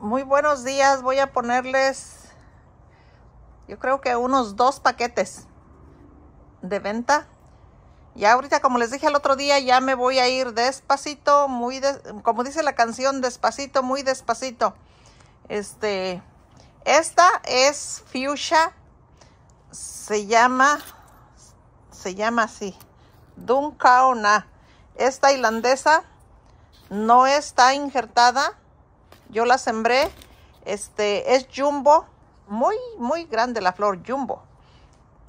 muy buenos días. Voy a ponerles, yo creo que unos dos paquetes de venta. Ya ahorita, como les dije el otro día, ya me voy a ir despacito, muy, como dice la canción, despacito, muy despacito. Este, esta es fuchsia, se llama, se llama así, Dunkaona. Esta irlandesa no está injertada yo la sembré. Este es jumbo. Muy, muy grande la flor jumbo.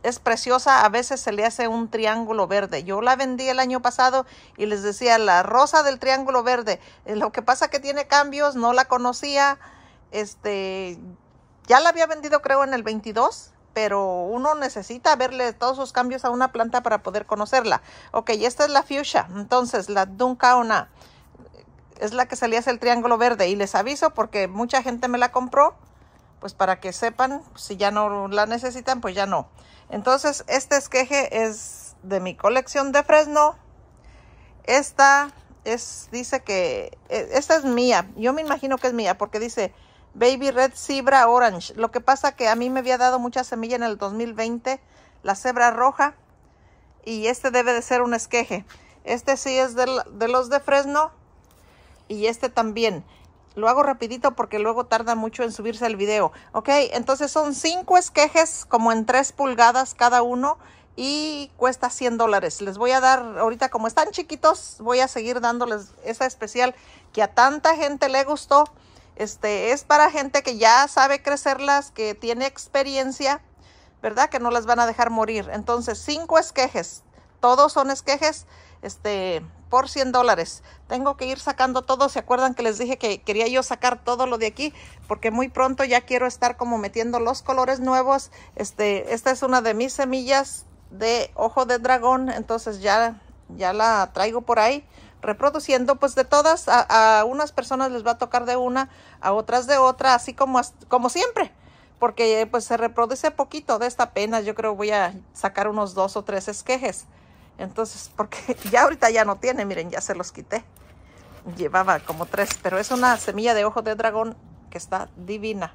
Es preciosa. A veces se le hace un triángulo verde. Yo la vendí el año pasado y les decía la rosa del triángulo verde. Eh, lo que pasa que tiene cambios. No la conocía. Este ya la había vendido creo en el 22 pero uno necesita verle todos sus cambios a una planta para poder conocerla. Ok, esta es la fuchsia, entonces la duncaona es la que salía hacia el triángulo verde y les aviso porque mucha gente me la compró pues para que sepan si ya no la necesitan pues ya no entonces este esqueje es de mi colección de fresno esta es dice que e, esta es mía yo me imagino que es mía porque dice baby red zebra orange lo que pasa que a mí me había dado mucha semilla en el 2020 la cebra roja y este debe de ser un esqueje este sí es de los de fresno y este también. Lo hago rapidito porque luego tarda mucho en subirse el video. Ok, entonces son cinco esquejes como en tres pulgadas cada uno y cuesta 100 dólares. Les voy a dar, ahorita como están chiquitos, voy a seguir dándoles esa especial que a tanta gente le gustó. Este es para gente que ya sabe crecerlas, que tiene experiencia, ¿verdad? Que no las van a dejar morir. Entonces, cinco esquejes. Todos son esquejes. Este, por 100 dólares. Tengo que ir sacando todo. ¿Se acuerdan que les dije que quería yo sacar todo lo de aquí? Porque muy pronto ya quiero estar como metiendo los colores nuevos. Este, esta es una de mis semillas de ojo de dragón. Entonces ya, ya la traigo por ahí reproduciendo, pues de todas, a, unas personas les va a tocar de una, a otras de otra, así como, como siempre, porque pues se reproduce poquito de esta pena, yo creo voy a sacar unos dos o tres esquejes. Entonces, porque ya ahorita ya no tiene, miren, ya se los quité. Llevaba como tres, pero es una semilla de ojo de dragón que está divina.